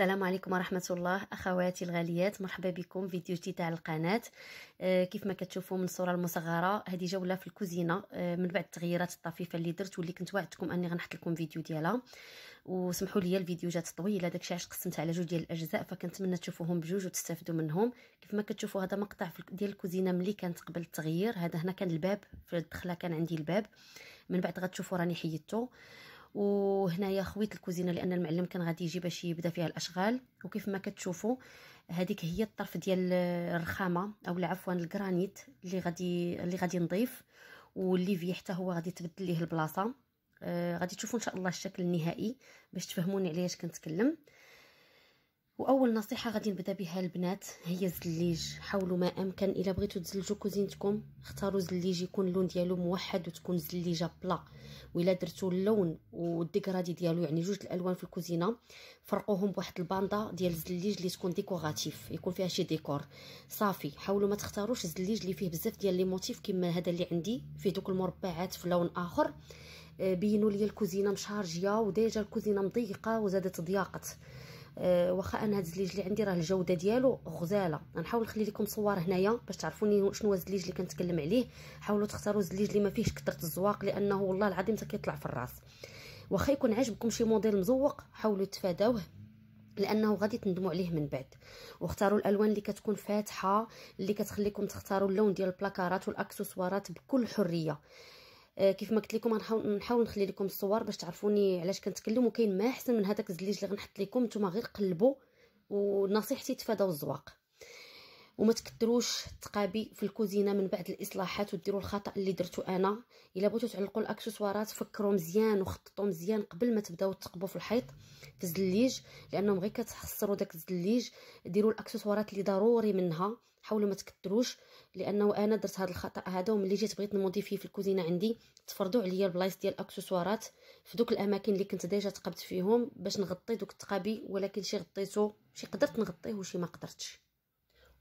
السلام عليكم ورحمه الله اخواتي الغاليات مرحبا بكم فيديو جديد على القناه آه كيف ما كتشوفوا من الصوره المصغره هذه جوله في الكوزينه آه من بعد التغييرات الطفيفه اللي درت واللي كنت وعدتكم اني غنحط لكم فيديو ديالها وسمحوا لي الفيديو جات طويله داكشي علاش قسمت على جوج ديال الاجزاء فكنتمنى تشوفوهم بجوج وتستافدوا منهم كيف ما كتشوفوا هذا مقطع ديال الكوزينه ملي كانت قبل التغيير هذا هنا كان الباب في الدخله كان عندي الباب من بعد غتشوفوا راني حيدته وهنايا خويت الكوزينه لان المعلم كان غادي يجي باش يبدا فيها الاشغال وكيف ما كتشوفوا هذيك هي الطرف ديال الرخامه او عفوا الجرانيت اللي غادي اللي غادي نضيف والليفي حتى هو غادي تبدل ليه البلاصه آه غادي تشوفوا ان شاء الله الشكل النهائي باش تفهموني علاش كنتكلم واول نصيحه غادي نبدا بها البنات هي الزليج حاولوا ما امكن الا بغيتوا تزلجوا كوزينتكم اختاروا زليج يكون اللون ديالو موحد وتكون زليجه بلا ولا درتوا اللون والديكرادي ديالو يعني جوج الالوان في الكوزينه فرقوهم بواحد الباندا ديال الزليج اللي تكون ديكوغاتيف يكون فيها شي ديكور صافي حاولوا ما تختاروش الزليج اللي فيه بزاف ديال لي موتيف كما هذا اللي عندي فيه دوك المربعات في لون اخر آه، بينوا لي الكوزينه مشارجيه وديجا الكوزينه مضيقه وزادت ضياقت آه، واخا انا هاد الزليج اللي عندي راه الجوده ديالو غزاله غنحاول نخلي لكم صور هنايا باش تعرفوني شنو الزليج اللي كنتكلم عليه حاولوا تختاروا الزليج اللي ما فيهش كثره الزواق لانه والله العظيم حتى كيطلع في الراس واخا يكون عجبكم شي موديل مزوق حاولوا تفاداوه لانه غادي تندموا عليه من بعد واختاروا الالوان اللي كتكون فاتحه اللي كتخليكم تختاروا اللون ديال البلاكارات والاكسسوارات بكل حريه آه، كيف ما قلت لكم غنحاول نحاول نخلي لكم الصور باش تعرفوني علاش كنتكلم وكاين ما احسن من هذاك الزليج اللي غنحط لكم نتوما غير قلبوا ونصيحتي تفاداو الزواق وما تكثروش تقابي في الكوزينه من بعد الاصلاحات وديروا الخطا اللي درتو انا الا بغيتو تعلقوا الاكسسوارات فكروا مزيان وخططوا مزيان قبل ما تبداو تقبوا في الحيط في الزليج لانهم غير كتخسروا داك الزليج ديروا الاكسسوارات اللي ضروري منها حاولوا ما تكثروش لانه انا درت هذا الخطا هذا وملي جيت بغيت نموديفي في الكوزينه عندي تفرضوا عليا البلايص ديال الاكسسوارات في دوك الاماكن اللي كنت ديجا تقبت فيهم باش نغطي دوك التقابي ولكن شي غطيته شي قدرت نغطيه وشي ما قدرتش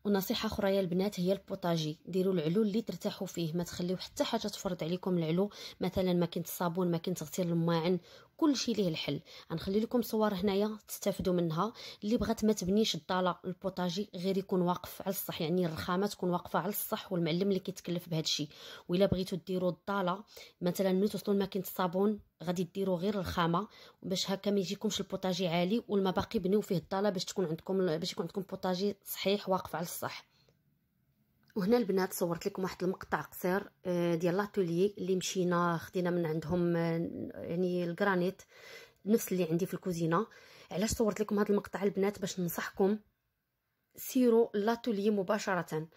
ونصيحه اخرى يا البنات هي البوطاجي ديروا العلو اللي ترتاحوا فيه ما تخليو حتى حاجه تفرض عليكم العلو مثلا ما كنت الصابون ما كنت تغطير الماعن كل شيء ليه الحل غنخلي لكم صور هنايا تستافدوا منها اللي بغات ما تبنيش الضاله البوطاجي غير يكون واقف على الصح يعني الرخامه تكون واقفه على الصح والمعلم اللي كيتكلف بهذا الشيء والا بغيتوا ديروا الضاله مثلا ملي توصلوا لماكينه الصابون غادي ديروا غير الرخامه باش هكا ما يجيكمش البوطاجي عالي والما باقي بنيو فيه الضاله باش تكون عندكم باش يكون عندكم بوطاجي صحيح واقف على الصح وهنا البنات صورت لكم واحد المقطع قصير آه، ديال لاتولي اللي مشينا خدينا من عندهم آه، يعني الجرانيت نفس اللي عندي في الكوزينه علاش صورت لكم هذا المقطع البنات باش ننصحكم سيروا لاتولي مباشره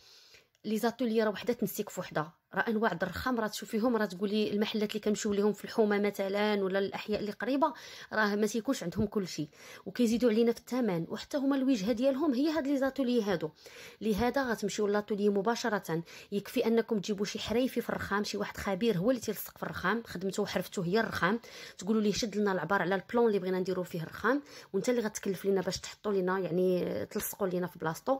لي زاتولي راه وحده في فوحده راه انواع الرخام راه تشوفيهم راه تقولي المحلات اللي كنمشيو ليهم في الحومه مثلا ولا الاحياء اللي قريبه راه ما تيكونش عندهم كلشي وكيزيدوا علينا في الثمن وحتى هما الوجهه ديالهم هي هاد لي زاتولي هادو لهذا غتمشيو لاتولي مباشره يكفي انكم تجيبوا شي حريفي في الرخام شي واحد خبير هو اللي تيلصق في الرخام خدمته وحرفته هي الرخام تقولوا ليه شد لنا العبار على البلون اللي بغينا نديرو فيه الرخام وانت اللي غتكلف لينا باش تحطوا لينا يعني تلصقوا لينا في بلاصتو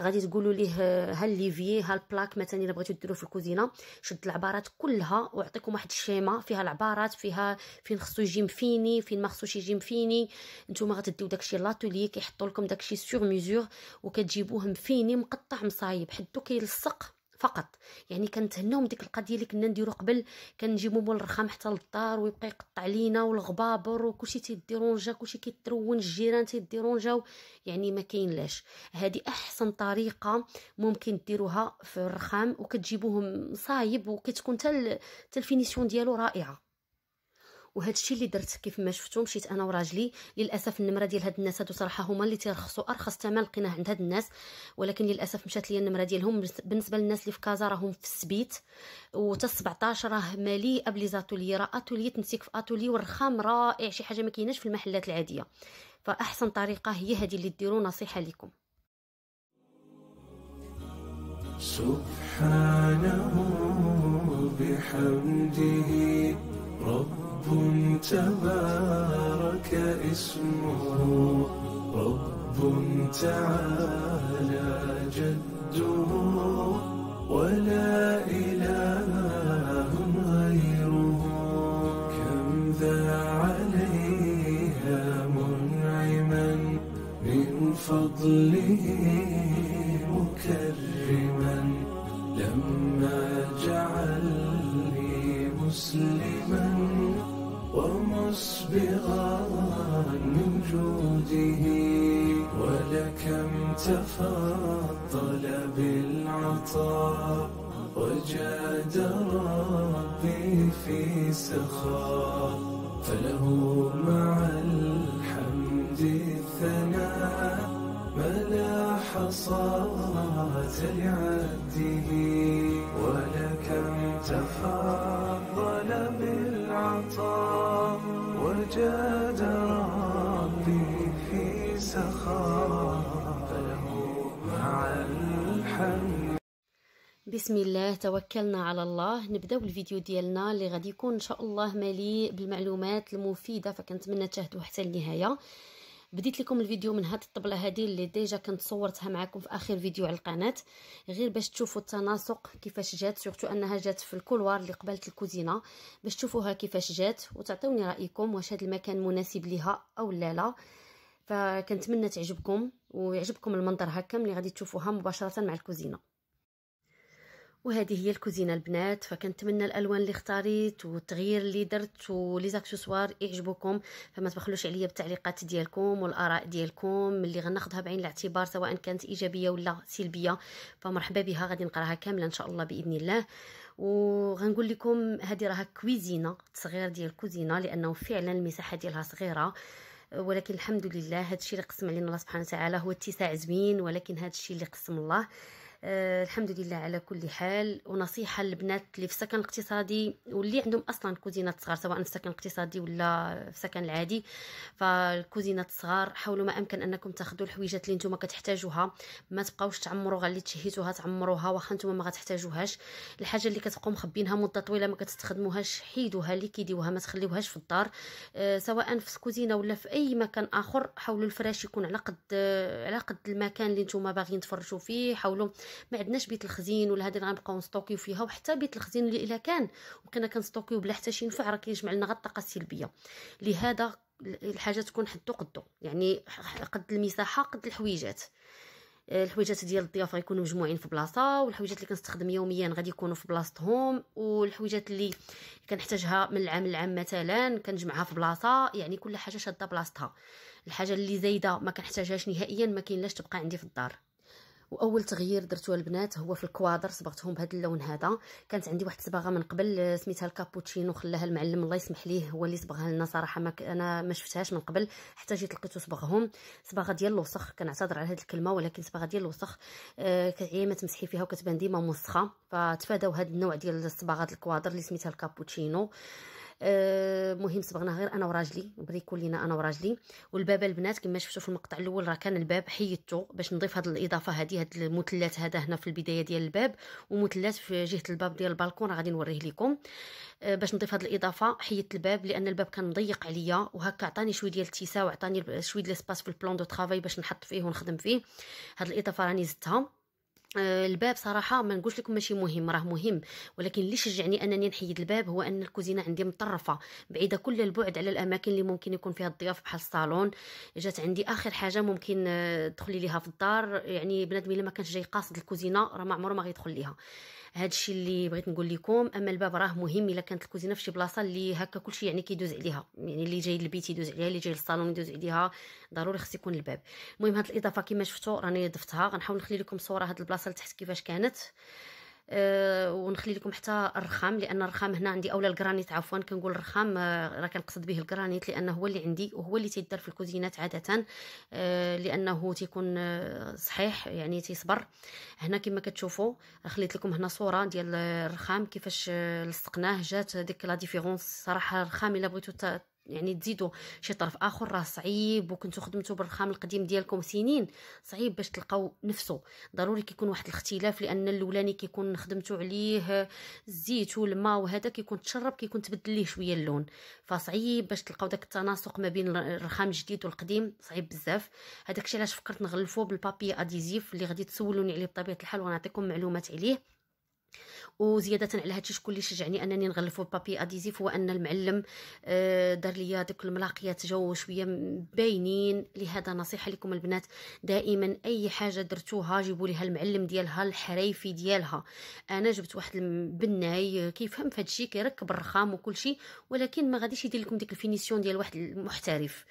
غادي تقولوا ليه ها الليفيي ها البلاك مثلا الا بغيتو ديروه في الكوزينه شد العبارات كلها واعطيكم واحد الشيما فيها العبارات فيها فين خصو يجي مفيني فين ما خصوش يجي مفيني نتوما غتديو داكشي لاتولي كيحطوا لكم داكشي سور ميزور وكتجيبوه مفيني مقطع مصايب حدو كيلصق فقط يعني كنتهناو من ديك القضيه اللي كنا نديرو قبل كنجيبو مول الرخام حتى للدار ويبقى يقطع لينا والغبابر وكلشي تيديرونجا كلشي كيترون الجيران تيديرونجاو يعني ما كاينلاش هذه احسن طريقه ممكن ديروها في الرخام وكتجيبوهم صايب وكتكون حتى الفينيسيون ديالو رائعه وهذا الشيء اللي درت كيف ما شفتو مشيت انا وراجلي للاسف النمره ديال هاد الناس هادو صراحه هما اللي تيرخصوا ارخص ثمن لقيناه عند هاد الناس ولكن للاسف مشات لي النمره ديالهم بالنسبه للناس اللي في كازا راهم في السبيت وتا 17 راه مليئه بليزاتولي راه اتولي تمسك في اتولي والرخام رائع شي حاجه ما كايناش في المحلات العاديه فاحسن طريقه هي هذه اللي ديروا نصيحه لكم سبحانه بحمده رب رب تبارك اسمه رب تعالى جد تفضل بالعطاء وجاد ربي في سخاء فله مع الحمد الثناء ملاح صلاة لعبده ولكم تفضل بالعطاء وجاد ربي في سخاء بسم الله توكلنا على الله نبداو الفيديو ديالنا اللي غادي يكون ان شاء الله مليء بالمعلومات المفيده فكنتمنى تشاهدوا حتى النهايه بديت لكم الفيديو من هذه الطبله هذه اللي ديجا كنت صورتها معكم في اخر فيديو على القناه غير باش تشوفوا التناسق كيفاش جات سورتو انها جات في الكولوار اللي قبلت الكوزينه باش تشوفوها كيفاش جات وتعطيوني رايكم واش هذا المكان مناسب ليها او لا لا فكنتمنى تعجبكم ويعجبكم المنظر هكا اللي غادي تشوفوها مباشره مع الكوزينه وهذه هي الكوزينه البنات فكنتمنى الالوان اللي اختاريت والتغيير اللي درت ولي زاكسسوار يعجبوكم فما تبخلوش عليا بالتعليقات ديالكم والاراء ديالكم اللي غناخذها بعين الاعتبار سواء كانت ايجابيه ولا سلبيه فمرحبا بها غادي نقراها كامله ان شاء الله باذن الله وغنقول لكم هذه راها كويزينه تصغير ديال الكوزينه لانه فعلا المساحه ديالها صغيره ولكن الحمد لله هذا الشيء اللي قسم علينا الله سبحانه وتعالى هو اتساع زوين ولكن هذا الشيء اللي قسم الله أه الحمد لله على كل حال ونصيحه للبنات اللي في السكن الاقتصادي واللي عندهم اصلا كوزينات صغار سواء في السكن الاقتصادي ولا في السكن العادي فالكوزينات الصغار حاولوا ما امكن انكم تاخذوا الحويجات اللي نتوما كتحتاجوها ما تبقاوش تعمروا غير اللي تشهيتوها تعمروها واخا نتوما ما غتحتاجوهاش الحاجه اللي كتبقاو مخبينها مده طويله ما كتستخدموهاش حيدوها ليكيديوها ما تخليوهاش في الدار أه سواء في الكوزينه ولا في اي مكان اخر حاولوا الفراش يكون على قد آه، على قد المكان اللي نتوما باغيين تفرشوا فيه حاولوا ما عندناش بيت الخزين ولا هذه غنبقاو نستوكيو فيها وحتى بيت الخزين اللي الا كان وبقينا كنستوكيو بلا حتى شي نفع راه كيجمع لنا غير الطاقه السلبيه لهذا الحاجه تكون حدو قدو يعني قد المساحه قد الحويجات آه، الحويجات ديال الضيافه يكونوا مجموعين في بلاصه والحويجات اللي كنستخدم يوميا غادي يكونوا في بلاصتهم والحويجات اللي كنحتاجها من العام للعام مثلا كنجمعها في بلاصه يعني كل حاجه شاده بلاصتها الحاجه اللي زايده ما كنحتاجهاش نهائيا ما كاين لاش تبقى عندي في الدار واول تغيير درتو البنات هو في الكوادر صبغتهم بهذا اللون هذا كانت عندي واحد الصباغه من قبل سميتها الكابوتشينو خلاها المعلم الله يسمح ليه هو اللي صبغها لنا صراحه ما ك... انا ما شفتهاش من قبل حتى جيت لقيتو صبغهم صباغه ديال الوسخ كنعتذر على هذه الكلمه ولكن صباغه ديال الوسخ آه كتعيا ما تمسحي فيها وكتبان ديما موسخه فتفاداو هذا النوع ديال الصباغات الكوادر اللي سميتها الكابوتشينو آه، مهم صبغنا غير انا وراجلي بريكو لينا انا وراجلي والباب البنات كما شفتوا في المقطع الاول راه كان الباب حيدته باش نضيف هاد الاضافه هادي هاد المثلث هذا هنا في البدايه ديال الباب ومثلث في جهه الباب ديال البالكون راه غادي نوريه لكم آه، باش نضيف هاد الاضافه حيدت الباب لان الباب كان ضيق عليا وهكا عطاني شويه ديال الاتساع وعطاني شويه ديال في البلون دو طرافاي باش نحط فيه ونخدم فيه هاد الاضافه راني زدتها آه، الباب صراحه ما نقولش لكم ماشي مهم راه مهم ولكن اللي شجعني انني نحيد الباب هو ان الكوزينه عندي مطرفه بعيده كل البعد على الاماكن اللي ممكن يكون فيها الضياف بحال الصالون جات عندي اخر حاجه ممكن آه، تدخلي ليها في الدار يعني بنادم الا ما كانش جاي قاصد الكوزينه راه ما عمره ما غيدخل ليها هذا الشيء اللي بغيت نقول لكم اما الباب راه مهم الا كانت الكوزينه فشي بلاصه اللي هكا كلشي يعني كيدوز عليها يعني اللي جاي للبيت يدوز عليها اللي جاي للصالون يدوز عليها ضروري خص يكون الباب المهم هذه الاضافه كما شفتوا راني ضفتها غنحاول نخلي لكم صوره هذه البلاصه لتحت كيفاش كانت آه، ونخلي لكم حتى الرخام لان الرخام هنا عندي اولا الجرانيت عفوا كنقول الرخام آه، راه كنقصد به الجرانيت لانه هو اللي عندي وهو اللي تيدار في الكوزينات عاده آه، لانه تيكون صحيح يعني تيصبر هنا كما كتشوفوا خليت لكم هنا صوره ديال الرخام كيفاش لصقناه جات ديك لا ديفيرونس صراحه الرخام الا بغيتو يعني تزيدوا شي طرف اخر راه صعيب وكنتو خدمتو بالرخام القديم ديالكم سنين صعيب باش تلقاو نفسه ضروري كيكون واحد الاختلاف لان الاولاني كيكون خدمتو عليه الزيت والماء وهذا كيكون تشرب كيكون تبدل ليه شويه اللون فصعيب باش تلقاو داك التناسق ما بين الرخام الجديد والقديم صعيب بزاف هذاك الشيء علاش فكرت نغلفوه بالبابي اديزيف اللي غادي تسولوني عليه بطبيعه الحال ونعطيكم معلومات عليه وزياده على هادشي شكون اللي شجعني انني نغلفو بابي اديزيف هو ان المعلم آه، دار ليا دوك الملاقيات جو شويه باينين لهذا نصيحه لكم البنات دائما اي حاجه درتوها جيبوا ليها المعلم ديالها الحريفي ديالها انا جبت واحد البناي آه، كيفهم في هادشي كيركب الرخام وكل شيء ولكن ما غاديش يدير لكم ديك الفينيسيون ديال واحد المحترف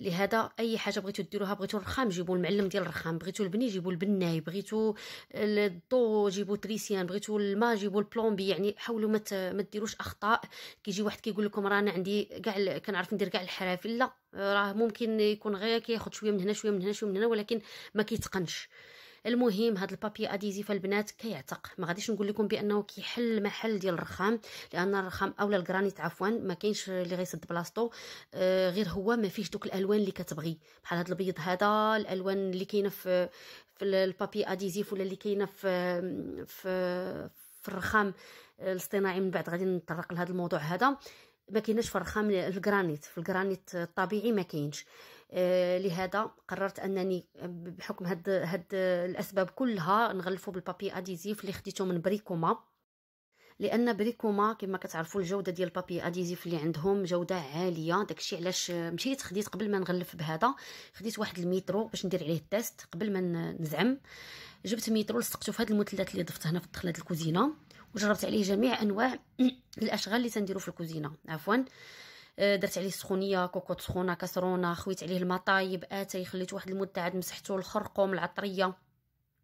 لهذا اي حاجه بغيتو ديروها بغيتو الرخام جيبوا المعلم ديال الرخام بغيتو البني جيبوا البناي بغيتو الضو جيبوا تريسيان بغيتو الماء جيبوا البلومبي يعني حاولوا ما ما ديروش اخطاء كيجي واحد كيقول لكم راه انا عندي كاع كنعرف ندير كاع الحرافل لا راه ممكن يكون غير كياخذ شويه من هنا شويه من هنا شويه من هنا ولكن ما كيتقنش المهم هاد البابي اديزيف البنات كيعتق ما غاديش نقول لكم بانه كيحل محل ديال الرخام لان الرخام اولا الجرانيت عفوا ما كاينش اللي غيسد بلاصتو آه غير هو ما فيهش دوك الالوان اللي كتبغي بحال هاد البيض هذا الالوان اللي كاينه في في البابي اديزيف ولا اللي كاينه في في في الرخام آه، الاصطناعي من بعد غادي نطرق لهذا الموضوع هذا ما كايناش في الرخام الجرانيت في الجرانيت الطبيعي ما كاينش آه، لهذا قررت انني بحكم هاد هاد الاسباب كلها نغلفو بالبابي اديزيف اللي خديته من بريكوما لان بريكوما كما كتعرفوا الجوده ديال البابي اديزيف اللي عندهم جوده عاليه داكشي علاش مشيت خديت قبل ما نغلف بهذا خديت واحد الميترو باش ندير عليه التيست قبل ما نزعم جبت ميترو لصقته في هاد المثلث اللي ضفت هنا في دخلات الكوزينه وجربت عليه جميع انواع الاشغال اللي تنديرو في الكوزينه عفوا آه، درت عليه سخونيه كوكوط سخونه كسرونه خويت عليه الماء طايب اتاي خليت واحد المده عاد مسحته الخرقوم العطريه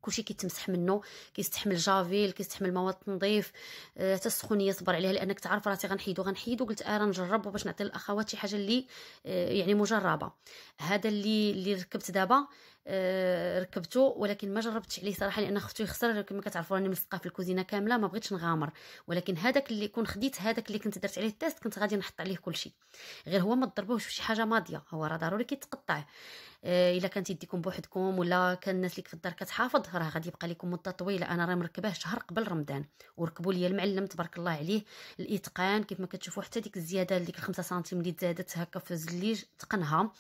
كلشي كيتمسح منه كيستحمل جافيل كيستحمل مواد تنظيف آه، حتى السخونيه صبر عليها لانك تعرف راسي غنحيدو غنحيدو قلت اه نجرب باش نعطي الاخوات شي حاجه اللي آه، يعني مجربه هذا اللي اللي ركبت دابا آه، ركبته ولكن ما جربتش عليه صراحه لان خفتو يخسر كما كتعرفوا راني ملصقه في الكوزينه كامله ما بغيتش نغامر ولكن هذاك اللي كون خديت هذاك اللي كنت درت عليه التيست كنت غادي نحط عليه كلشي غير هو ما تضربوهش شي حاجه ماضيه هو راه ضروري كيتقطع آه الا كانت يديكم بوحدكم ولا كان الناس اللي في الدار كتحافظ راه غادي يبقى لكم مده طويله انا راه مركباه شهر قبل رمضان وركبوا لي المعلم تبارك الله عليه الاتقان كيف ما كتشوفوا حتى ديك الزياده ديك 5 سنتيم اللي تزادت هكا في الزليج تقنها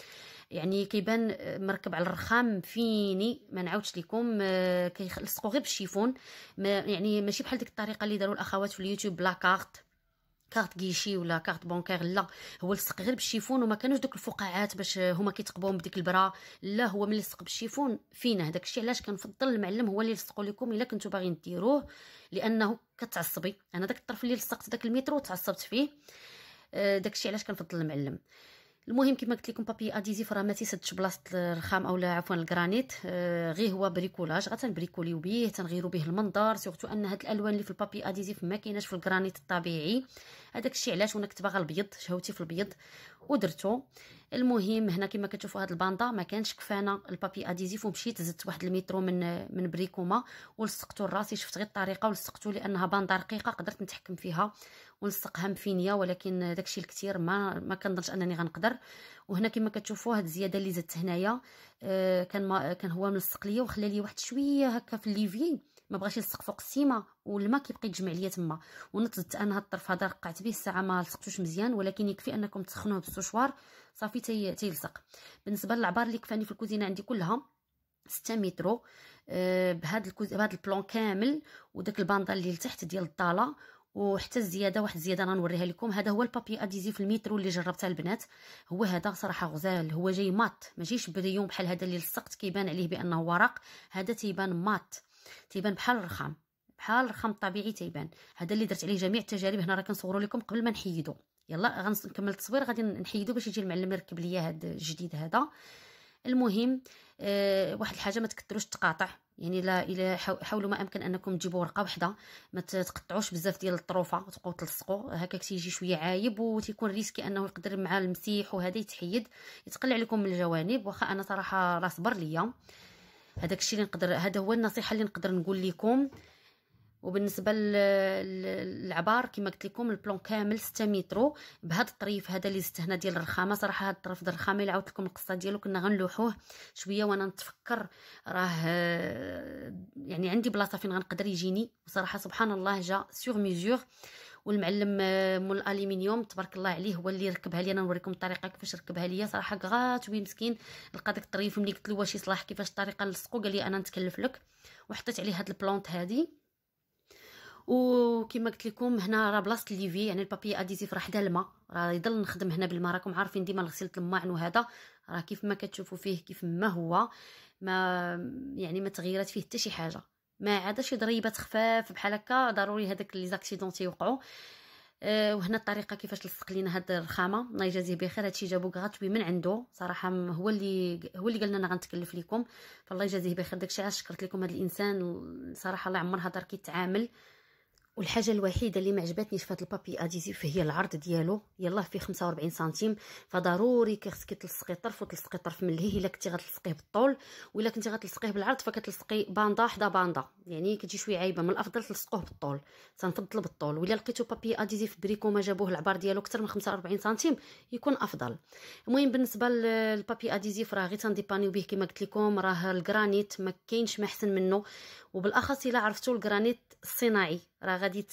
يعني كيبان مركب على الرخام فيني ما نعاودش لكم آه، كيلصقوا غير بالشيفون ما يعني ماشي بحال ديك الطريقه اللي داروا الاخوات في اليوتيوب بلا كارت كارت كيشي ولا كارت بونكير لا هو لصق غير بالشيفون وما كانوش دوك الفقاعات باش هما كيتقبوهم بديك البرا لا هو ملي لصق بالشيفون فينا هداك الشيء علاش كنفضل المعلم هو اللي يلصقوا لكم الا كنتو باغيين ديروه لانه كتعصبي انا داك الطرف اللي لصقت داك المترو تعصبت فيه آه، داك الشيء علاش كنفضل المعلم المهم كما قلت لكم بابي اديزيف راه ما تيسدش بلاصه الرخام اولا عفوا الجرانيت آه غير هو بريكولاج غتنبريكوليو به تنغيروا به المنظر سورتو ان هاد الالوان اللي في البابي اديزيف ما كايناش في الجرانيت الطبيعي هذاك الشيء علاش وانا كنت باغا البيض شهوتي في البيض ودرتو المهم هنا كما كتشوفوا هاد الباندا ما كانش كفانا البابي اديزيف ومشيت زدت واحد المترو من من بريكوما ولصقتو لراسي شفت غير الطريقه ولصقتو لانها باندا رقيقه قدرت نتحكم فيها ونلصقها مفينيه ولكن داكشي الكثير ما ما كنظنش انني غنقدر وهنا كما كتشوفوا هاد الزياده اللي زدت هنايا آه كان ما كان هو ملصق ليا وخلى لي واحد شويه هكا في الليفين ما بغاش يلصق فوق السيمه والماء كيبقى يتجمع ليا تما ونتزدت انا هاد الطرف هذا رقعت به الساعه ما لصقتوش مزيان ولكن يكفي انكم تسخنوه بالسوشوار صافي تي... تيلصق بالنسبه للعبار اللي كفاني في الكوزينه عندي كلها 6 مترو أه بهاد الكوز بهاد البلون كامل وداك الباندا اللي لتحت ديال الطاله وحتى الزياده واحد الزياده غنوريها لكم هذا هو البابي اديزيف المترو اللي جربته البنات هو هذا صراحه غزال هو جاي مات ماشي بريون بحال هذا اللي لصقت كيبان عليه بانه ورق هذا تيبان مات تيبان بحال الرخام بحال الرخام الطبيعي تيبان هذا اللي درت عليه جميع التجارب هنا راه كنصوروا لكم قبل ما نحيدو يلا غنكمل التصوير غادي نحيدو باش يجي المعلم يركب ليا هذا الجديد هذا المهم أه واحد الحاجه ما تكثروش التقاطع يعني لا الى حاولوا ما امكن انكم تجيبوا ورقه وحده ما تقطعوش بزاف ديال الطروفه تبقاو تلصقوا هكاك تيجي شويه عايب وتيكون ريسكي انه يقدر مع المسيح وهذا يتحيد يتقلع لكم من الجوانب واخا انا صراحه راه صبر ليا هذاك الشيء اللي نقدر هذا هو النصيحه اللي نقدر نقول لكم وبالنسبه للعبار كما قلت لكم البلون كامل 6 متر بهذا الطريف هذا اللي هنا ديال الرخامه صراحه هذا الطريف ديال الرخامه اللي عاودت لكم القصه ديالو كنا غنلوحوه شويه وانا نتفكر راه يعني عندي بلاصه فين غنقدر يجيني وصراحه سبحان الله جا سور ميزور والمعلم آه، مول الالومنيوم تبارك الله عليه هو اللي ركبها لي انا نوريكم الطريقه كيفاش ركبها لي صراحه كغات وي مسكين لقى داك الطريف ملي قلت له واش يصلح كيفاش الطريقه نلصقو قال لي انا نتكلف لك وحطيت عليه هاد البلونط هادي وكما قلت لكم هنا راه بلاصه الليفي يعني البابي اديزيف راه حدا الماء راه يضل نخدم هنا بالماء راكم عارفين ديما غسيله الماعن وهذا راه كيف ما كتشوفوا فيه كيف ما هو ما يعني ما تغيرات فيه حتى شي حاجه ما عدا شي ضريبات خفاف بحال هكا ضروري هذاك لي زاكسيدون تيوقعوا أه وهنا الطريقه كيفاش لصق لينا هاد الرخامه الله يجازيه بخير هادشي جابو غاتوي من عنده صراحه هو اللي هو اللي قال لنا غنتكلف لكم فالله يجازيه بخير داكشي علاش شكرت لكم هاد الانسان صراحه الله يعمرها هضر كيتعامل والحاجه الوحيده اللي ما عجبتنيش في هذا البابي اديزيف هي العرض ديالو يلاه فيه 45 سنتيم فضروري خصك تلصقي طرف وتلصقي طرف من الهي الا كنتي غتلصقيه بالطول ولا كنتي غتلصقيه بالعرض فكتلصقي باندا حدا باندا يعني كتجي شويه عايبه من الافضل تلصقوه بالطول تنفضل بالطول ولا لقيتو بابي اديزيف بريكو ما جابوه العبار ديالو اكثر من 45 سنتيم يكون افضل المهم بالنسبه للبابي اديزيف راه غير تنديبانيو به كما قلت لكم راه الجرانيت ما كاينش ما احسن منه وبالاخص الا عرفتو الجرانيت الصناعي راه غادي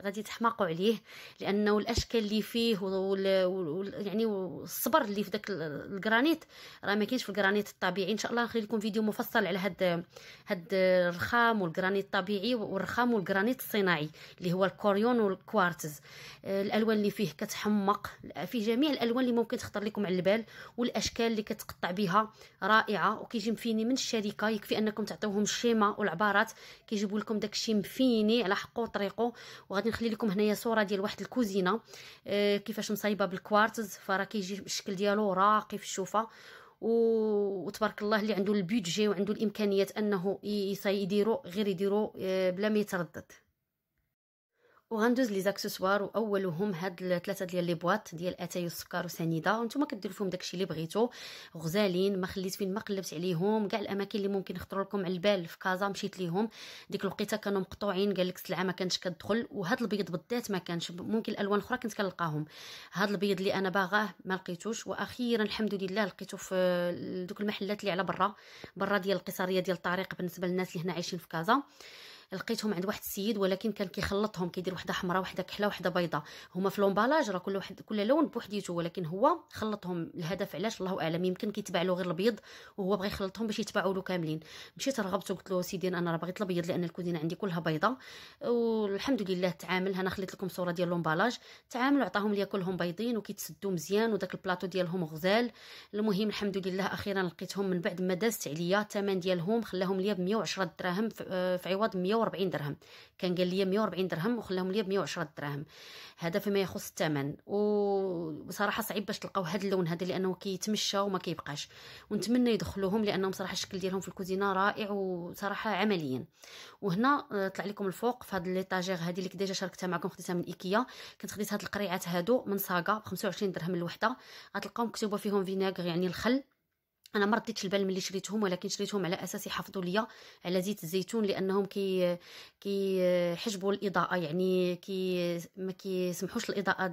غادي تحماقوا عليه لانه الاشكال اللي فيه وال... يعني الصبر اللي في داك الجرانيت راه ما كاينش في الجرانيت الطبيعي ان شاء الله نخلي لكم فيديو مفصل على هاد هاد الرخام والجرانيت الطبيعي والرخام والجرانيت الصناعي اللي هو الكوريون والكوارتز آه، الالوان اللي فيه كتحمق في جميع الالوان اللي ممكن تخطر لكم على البال والاشكال اللي كتقطع بها رائعه وكيجي مفيني من الشركه يكفي انكم تعطيوهم الشيمه والعبارات كيجيبوا لكم داكشي مفيني على حقه طريقه وغادي نخلي لكم هنايا صوره ديال واحد الكوزينه آه كيفاش مصايبه بالكوارتز فراه كيجي الشكل ديالو راقي في الشوفه و... وتبارك الله اللي عنده البيدجي وعنده الامكانيات انه يديرو غير يديرو آه، بلا ما يتردد وغندوز لي زاكسسوار واولهم هاد الثلاثه ديال لي بواط ديال اتاي والسكر وسنيده وانتم كديروا فيهم داكشي اللي بغيتو غزالين ما خليت فين ما قلبت عليهم كاع الاماكن اللي ممكن يخطروا لكم على البال في كازا مشيت ليهم ديك الوقيته كانوا مقطوعين قال لك السلعه ما كانتش كتدخل وهاد البيض بالذات ما كانش ممكن الالوان اخرى كنت كنلقاهم هاد البيض اللي انا باغاه ما لقيتوش واخيرا الحمد لله لقيته في دوك المحلات اللي على برا برا ديال القصريه ديال الطريق بالنسبه للناس اللي هنا عايشين في كازا لقيتهم عند واحد السيد ولكن كان كيخلطهم كيدير وحده حمراء وحده كحله وحده بيضاء هما في لومبالاج راه كل واحد كل لون بوحديته ولكن هو خلطهم الهدف علاش الله اعلم يمكن كيتباع له غير الابيض وهو بغى يخلطهم باش يتباعوا له كاملين مشيت رغبته قلت له سيدي انا راه بغيت الابيض لان الكوزينه عندي كلها بيضاء والحمد لله تعامل انا خليت لكم صوره ديال لومبالاج تعامل وعطاهم ليا كلهم بيضين وكيتسدوا مزيان وداك البلاطو ديالهم غزال المهم الحمد لله اخيرا لقيتهم من بعد ما دازت عليا الثمن ديالهم خلاهم ليا ب 110 دراهم في عوض 100 140 درهم كان قال لي 140 درهم وخلاهم لي ب 110 دراهم هذا فيما يخص الثمن وبصراحه صعيب باش تلقاو هذا اللون هذا لانه كيتمشى وما كيبقاش ونتمنى يدخلوهم لانهم صراحه الشكل ديالهم في الكوزينه رائع وصراحه عمليا وهنا آه، طلع لكم الفوق في هذا ليطاجير هذه اللي ديجا شاركتها معكم خديتها من ايكيا كنت خديت هاد القريعات هادو من ساغا ب 25 درهم الوحده غتلقاو مكتوبه فيهم فينيغ يعني الخل انا ما رديتش البال ملي شريتهم ولكن شريتهم على اساس يحافظوا ليا على زيت الزيتون لانهم كي كيحجبوا الاضاءه يعني كي ما كيسمحوش الاضاءه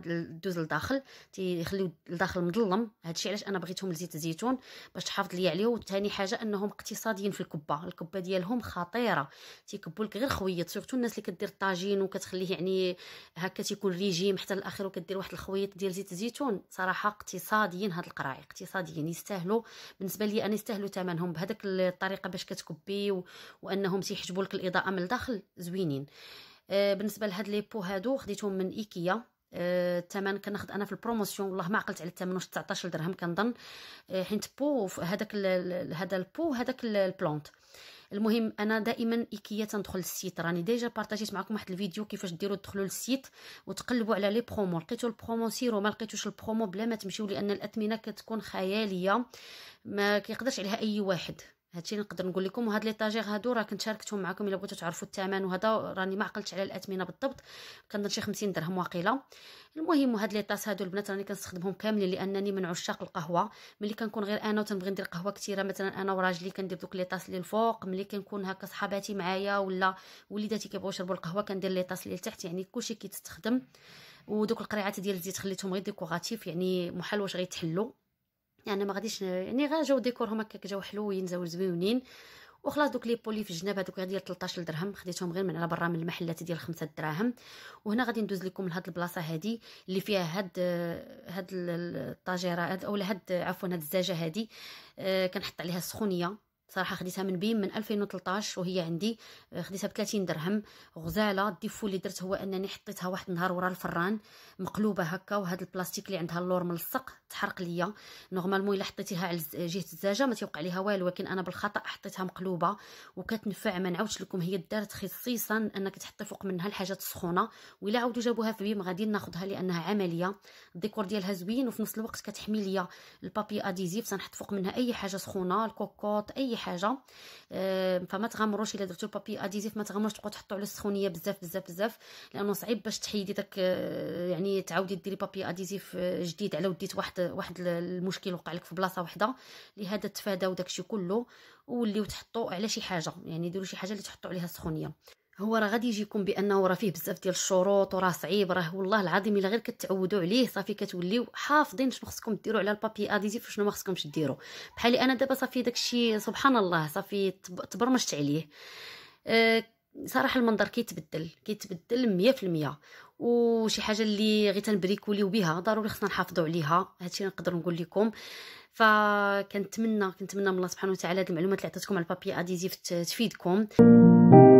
دوز لداخل تيخليو الداخل مظلم هادشي علاش انا بغيتهم لزيت الزيتون باش تحافظ ليا عليه وثاني حاجه انهم اقتصاديين في الكبه الكبه ديالهم خطيره تيكبوا لك غير خويط سورتو الناس اللي كدير الطاجين وكتخليه يعني هكا تيكون ريجيم حتى الاخر وكدير واحد الخويط ديال زيت الزيتون صراحه اقتصاديين هاد القراعي اقتصاديين يستاهلوا من بالنسبه لي انا يستاهلوا ثمنهم بهذاك الطريقه باش كتكبي و... وانهم تيحجبوا لك الاضاءه من الداخل زوينين آه بالنسبه لهاد لي بو هادو خديتهم من ايكيا آه، الثمن آه كناخذ انا في البروموسيون والله ما عقلت على الثمن واش 19 درهم كنظن آه حيت بو هذاك هذا البو هذاك البلونت المهم انا دائما ايكيا تندخل للسيت راني ديجا بارطاجيت معكم واحد الفيديو كيفاش ديروا تدخلوا للسيت وتقلبوا على لي برومو لقيتوا البرومو سيرو ما لقيتوش البرومو بلا ما تمشيو لان الاثمنه كتكون خياليه ما كيقدرش عليها اي واحد هادشي اللي نقدر نقول لكم وهاد لي طاجير هادو راه كنت شاركتهم معكم الا بغيتو تعرفوا الثمن وهذا راني ما عقلتش على الاثمنه بالضبط كنظن شي 50 درهم واقيلا المهم وهاد لي طاس هادو البنات راني كنستخدمهم كاملين لانني من عشاق القهوه ملي كنكون غير انا وتنبغي ندير قهوه كثيره مثلا انا وراجلي كندير دوك لي طاس اللي الفوق ملي كنكون هكا صحاباتي معايا ولا وليداتي كيبغيو يشربوا القهوه كندير لي طاس اللي لتحت يعني كلشي كيتستخدم ودوك القريعات ديال الزيت خليتهم غير ديكوغاتيف يعني محال واش غيتحلوا يعني ما غاديش يعني غا جاو ديكورهم هكاك جاو حلوين جاو زوينين وخلاص دوك لي بولي في الجناب هذوك غير ديال 13 درهم خديتهم غير من على برا من المحلات ديال 5 دراهم وهنا غادي ندوز لكم لهاد البلاصه هادي اللي فيها هاد هاد الطاجيره هاد اولا هاد عفوا هاد الزاجه هادي آه كنحط عليها السخونيه صراحه خديتها من بيم من 2013 وهي عندي آه، خديتها ب 30 درهم غزاله الديفو اللي درت هو انني حطيتها واحد النهار ورا الفران مقلوبه هكا وهذا البلاستيك اللي عندها اللور ملصق تحرق ليا نورمالمون الا حطيتيها على جهه الزجاجه ما تيوقع ليها والو ولكن انا بالخطا حطيتها مقلوبه وكتنفع ما نعاودش لكم هي دارت خصيصا انك تحطي فوق منها الحاجات السخونه ولا عاودوا جابوها في بيم غادي ناخذها لانها عمليه الديكور ديالها زوين وفي نفس الوقت كتحمي ليا البابي اديزيف تنحط فوق منها اي حاجه سخونه الكوكوط اي حاجه فما تغمروش الا درتو البابي اديزيف ما تغمروش تبقاو تحطوا على السخونيه بزاف بزاف بزاف لانه صعيب باش تحيدي داك آه، يعني تعاودي ديري بابي اديزيف آه، جديد على وديت واحد واحد المشكل وقع لك في بلاصه وحده لهذا تفاداو داكشي كله وليو تحطوا على شي حاجه يعني ديروا شي حاجه اللي تحطوا عليها السخونيه هو راه غادي يجيكم بانه راه فيه بزاف ديال الشروط وراه صعيب راه والله العظيم الا غير كتعودوا عليه صافي كتوليو حافظين شنو خصكم ديروا على البابي اديزيف وشنو ما خصكمش ديروا بحالي انا دابا صافي داكشي سبحان الله صافي تبرمجت عليه أه، صراحه المنظر كيتبدل كيتبدل 100% وشي حاجه اللي غير تنبريكوليو بها ضروري خصنا نحافظوا عليها هادشي نقدر نقول لكم فكنتمنى كنتمنى من الله سبحانه وتعالى هاد المعلومات اللي عطيتكم على البابي اديزيف تفيدكم